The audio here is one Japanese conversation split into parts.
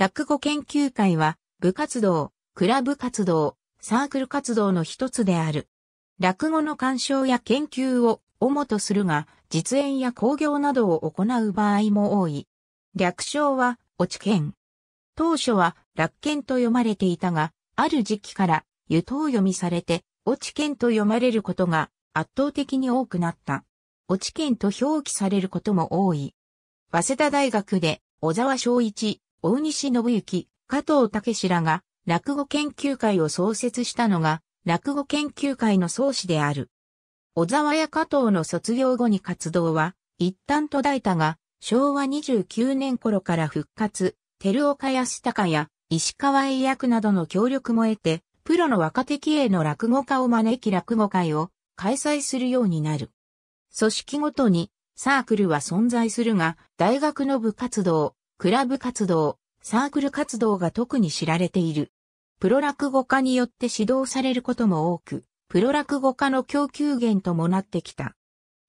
落語研究会は、部活動、クラブ活動、サークル活動の一つである。落語の鑑賞や研究を主とするが、実演や興行などを行う場合も多い。略称は、落ち研。当初は、落研と読まれていたが、ある時期から、湯と読みされて、落ち研と読まれることが圧倒的に多くなった。落ち研と表記されることも多い。早稲田大学で、小沢昭一、大西信行、加藤武氏らが落語研究会を創設したのが落語研究会の創始である。小沢や加藤の卒業後に活動は一旦途絶えたが、昭和29年頃から復活、照岡康隆や石川英役などの協力も得て、プロの若手気営の落語家を招き落語会を開催するようになる。組織ごとにサークルは存在するが、大学の部活動、クラブ活動、サークル活動が特に知られている。プロ落語家によって指導されることも多く、プロ落語家の供給源ともなってきた。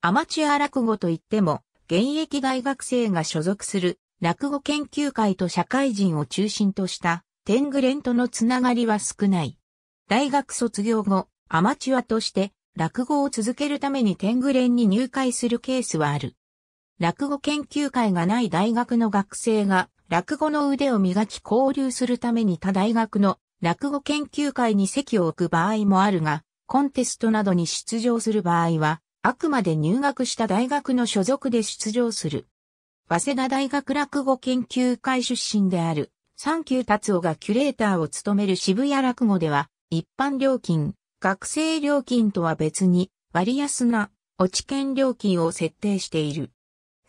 アマチュア落語といっても、現役大学生が所属する落語研究会と社会人を中心としたテングレンとのつながりは少ない。大学卒業後、アマチュアとして落語を続けるためにテングレンに入会するケースはある。落語研究会がない大学の学生が落語の腕を磨き交流するために他大学の落語研究会に席を置く場合もあるが、コンテストなどに出場する場合は、あくまで入学した大学の所属で出場する。早稲田大学落語研究会出身である、三級達夫がキュレーターを務める渋谷落語では、一般料金、学生料金とは別に、割安な、お知見料金を設定している。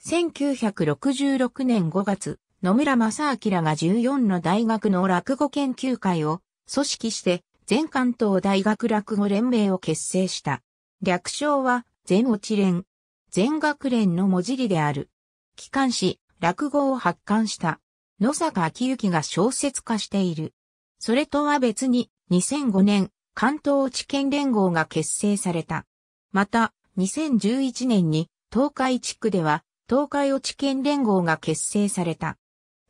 1966年5月、野村正明が14の大学の落語研究会を組織して全関東大学落語連盟を結成した。略称は全落ち連。全学連の文字理である。機関誌、落語を発刊した。野坂昭之が小説化している。それとは別に2005年関東地検連合が結成された。また2011年に東海地区では東海落ち県連合が結成された。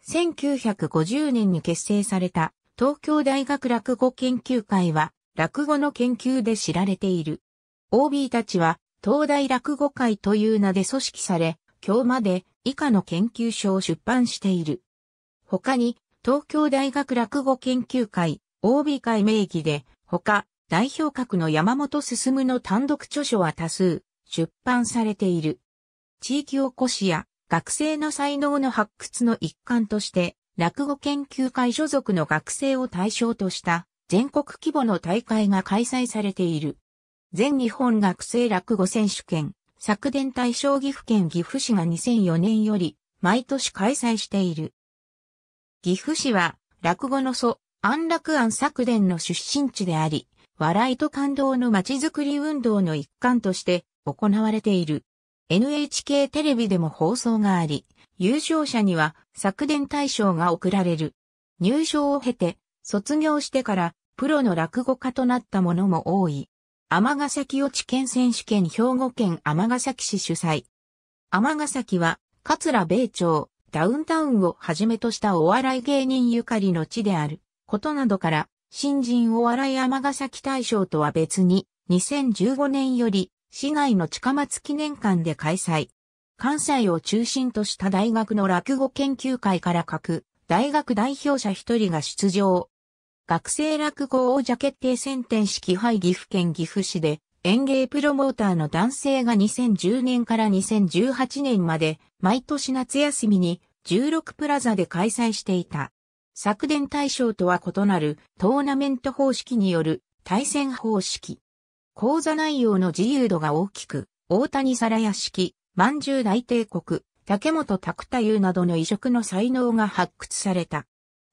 1950年に結成された東京大学落語研究会は落語の研究で知られている。OB たちは東大落語会という名で組織され、今日まで以下の研究書を出版している。他に東京大学落語研究会 OB 会名義で他代表格の山本進の単独著書は多数出版されている。地域おこしや学生の才能の発掘の一環として、落語研究会所属の学生を対象とした全国規模の大会が開催されている。全日本学生落語選手権、昨年対象岐阜県岐阜市が2004年より毎年開催している。岐阜市は落語の祖、安楽庵昨年の出身地であり、笑いと感動のまちづくり運動の一環として行われている。NHK テレビでも放送があり、優勝者には昨年大賞が贈られる。入賞を経て、卒業してからプロの落語家となったもも多い。尼崎落ち県選手権兵庫県尼崎市主催。尼崎は、桂米朝、ダウンタウンをはじめとしたお笑い芸人ゆかりの地であることなどから、新人お笑い尼崎大賞とは別に、2015年より市内の近松記念館で開催。関西を中心とした大学の落語研究会から各大学代表者一人が出場。学生落語王者決定選定式杯岐阜県岐阜市で園芸プロモーターの男性が2010年から2018年まで毎年夏休みに16プラザで開催していた。昨年大賞とは異なるトーナメント方式による対戦方式。講座内容の自由度が大きく、大谷皿屋敷、万獣大帝国、竹本拓太夫などの異色の才能が発掘された。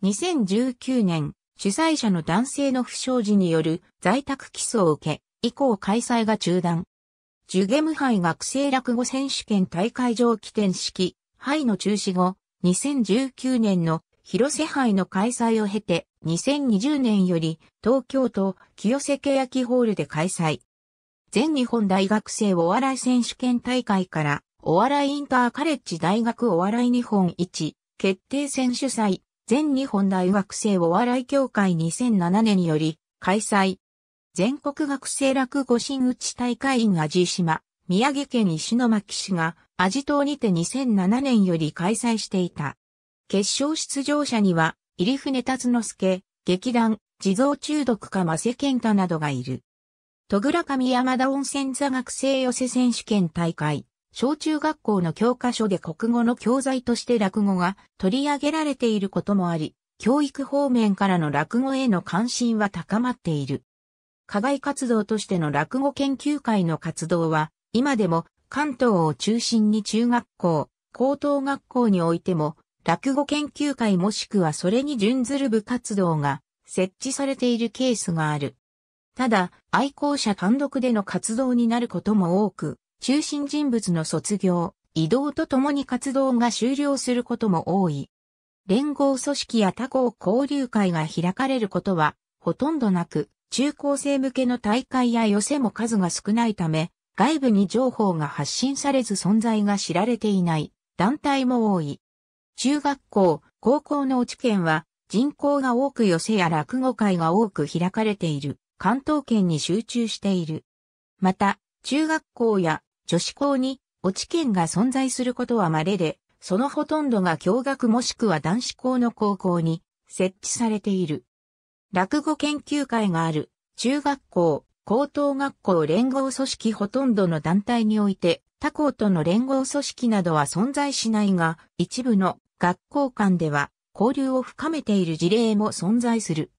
2019年、主催者の男性の不祥事による在宅起訴を受け、以降開催が中断。ジュゲム杯学生落語選手権大会上起点式、杯の中止後、2019年の広瀬杯の開催を経て、2020年より東京都清瀬欅ホールで開催。全日本大学生お笑い選手権大会からお笑いインターカレッジ大学お笑い日本一決定戦主催全日本大学生お笑い協会2007年より開催。全国学生落語新内大会員味島、宮城県石巻市が味島にて2007年より開催していた。決勝出場者には、入船達之助、劇団、地蔵中毒かマセ健太などがいる。戸倉上山田温泉座学生寄せ選手権大会、小中学校の教科書で国語の教材として落語が取り上げられていることもあり、教育方面からの落語への関心は高まっている。課外活動としての落語研究会の活動は、今でも関東を中心に中学校、高等学校においても落語研究会もしくはそれに準ずる部活動が設置されているケースがある。ただ、愛好者単独での活動になることも多く、中心人物の卒業、移動とともに活動が終了することも多い。連合組織や他校交流会が開かれることはほとんどなく、中高生向けの大会や寄せも数が少ないため、外部に情報が発信されず存在が知られていない団体も多い。中学校、高校の知県は人口が多く寄せや落語会が多く開かれている関東圏に集中している。また、中学校や女子校に落ち県が存在することは稀で、そのほとんどが共学もしくは男子校の高校に設置されている。落語研究会がある中学校、高等学校連合組織ほとんどの団体において他校との連合組織などは存在しないが、一部の学校間では交流を深めている事例も存在する。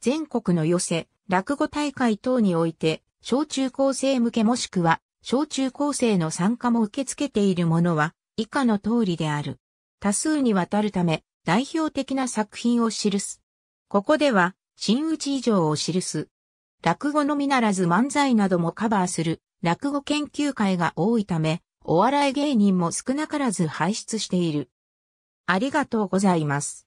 全国の寄せ、落語大会等において、小中高生向けもしくは、小中高生の参加も受け付けているものは、以下の通りである。多数にわたるため、代表的な作品を記す。ここでは、真打以上を記す。落語のみならず漫才などもカバーする落語研究会が多いため、お笑い芸人も少なからず輩出している。ありがとうございます。